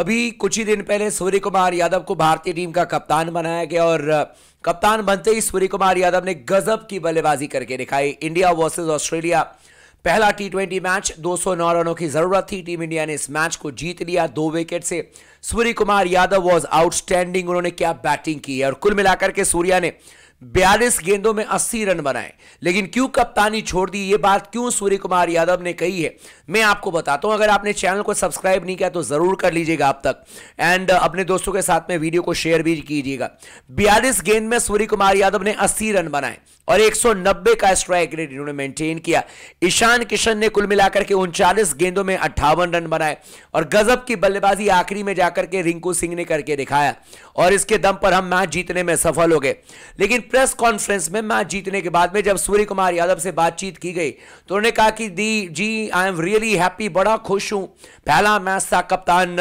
अभी कुछ ही दिन पहले सूर्य कुमार यादव को भारतीय टीम का कप्तान बनाया गया और कप्तान बनते ही सूर्य कुमार यादव ने गजब की बल्लेबाजी करके दिखाई इंडिया वर्सेज ऑस्ट्रेलिया पहला टी ट्वेंटी मैच 209 रनों की जरूरत थी टीम इंडिया ने इस मैच को जीत लिया दो विकेट से सूर्य कुमार यादव वॉज आउटस्टैंडिंग उन्होंने क्या बैटिंग की है और कुल मिलाकर के सूर्या ने बयालीस गेंदों में अस्सी रन बनाए लेकिन क्यों कप्तानी छोड़ दी ये बात क्यों सूर्य कुमार यादव ने कही है मैं आपको बताता हूं अगर आपने चैनल को सब्सक्राइब नहीं किया तो जरूर कर लीजिएगा आप तक एंड uh, अपने दोस्तों के साथ में वीडियो को शेयर भी कीजिएगा बयालीस गेंद में सूर्य कुमार यादव ने अस्सी रन बनाए और 190 का स्ट्राइक रेट इन्होंने मेंटेन किया ईशान किशन ने कुल मिलाकर के उनचालीस गेंदों में अट्ठावन रन बनाए और गजब की बल्लेबाजी आखिरी में जाकर के रिंकू सिंह ने करके दिखाया और इसके दम पर हम मैच जीतने में सफल हो गए लेकिन प्रेस कॉन्फ्रेंस में मैच जीतने के बाद में जब सूर्य कुमार यादव से बातचीत की गई तो उन्होंने कहा कि दी जी आई एम रियली हैप्पी बड़ा खुश हूं पहला मैच था कप्तान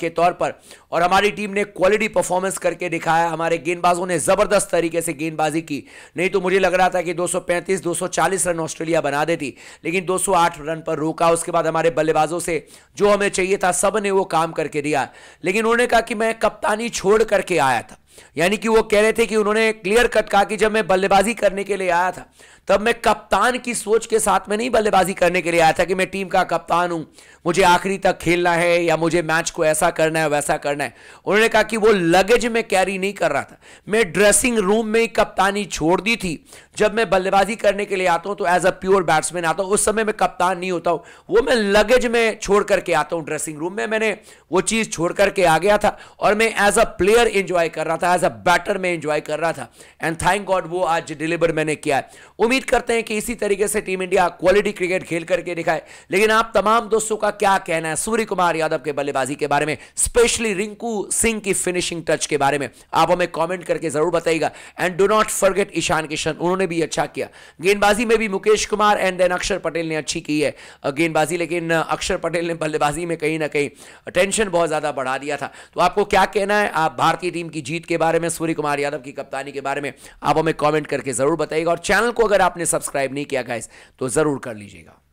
के तौर पर और हमारी टीम ने क्वालिटी परफॉर्मेंस करके दिखाया हमारे गेंदबाजों ने जबरदस्त तरीके से गेंदबाजी की नहीं तो मुझे लग रहा था कि 235 240 रन ऑस्ट्रेलिया बना देती लेकिन 208 रन पर रोका उसके बाद हमारे बल्लेबाजों से जो हमें चाहिए था सब ने वो काम करके दिया लेकिन उन्होंने कहा कि मैं कप्तानी छोड़ करके आया था यानी कि वो कह रहे थे कि उन्होंने क्लियर कट कहा कि जब मैं बल्लेबाजी करने के लिए आया था तब मैं कप्तान की सोच के साथ में नहीं बल्लेबाजी करने के लिए आया था कि मैं टीम का कप्तान हूं मुझे आखिरी तक खेलना है या मुझे मैच को ऐसा करना है वैसा करना है उन्होंने कहा कि वो लगेज में कैरी नहीं कर रहा था मैं ड्रेसिंग रूम में ही कप्तानी छोड़ दी थी जब मैं बल्लेबाजी करने के लिए आता हूं तो एज अ प्योर बैट्समैन आता हूं उस समय मैं कप्तान नहीं होता हूं वो मैं लगेज में छोड़ करके आता हूं ड्रेसिंग रूम में मैंने वो चीज़ छोड़ करके आ गया था और मैं एज अ प्लेयर एंजॉय कर रहा था एज अ बैटर में एंजॉय कर रहा था एंड थैंक गॉड वो आज डिलीवर मैंने किया है उम्मीद करते हैं कि इसी तरीके से टीम इंडिया क्वालिटी क्रिकेट खेल करके दिखाए लेकिन आप तमाम दोस्तों का क्या कहना है सूर्य कुमार यादव के बल्लेबाजी के बारे में स्पेशली रिंकू सिंह की फिनिशिंग टच के बारे में आप हमें कॉमेंट करके जरूर बताइएगा and do not forget Ishan Kishan उन्होंने में भी अच्छा किया गेंदबाजी में भी मुकेश कुमार एंड देन अक्षर पटेल ने अच्छी की है गेंदबाजी लेकिन अक्षर पटेल ने बल्लेबाजी में कहीं ना कहीं टेंशन बहुत ज़्यादा बढ़ा दिया था तो आपको क्या कहना है आप भारतीय टीम की जीत के बारे में सूर्य कुमार यादव की कप्तानी के बारे में आप हमें कॉमेंट करके ज़रूर बताइएगा और चैनल को अगर आपने सब्सक्राइब नहीं किया गाइस तो ज़रूर कर लीजिएगा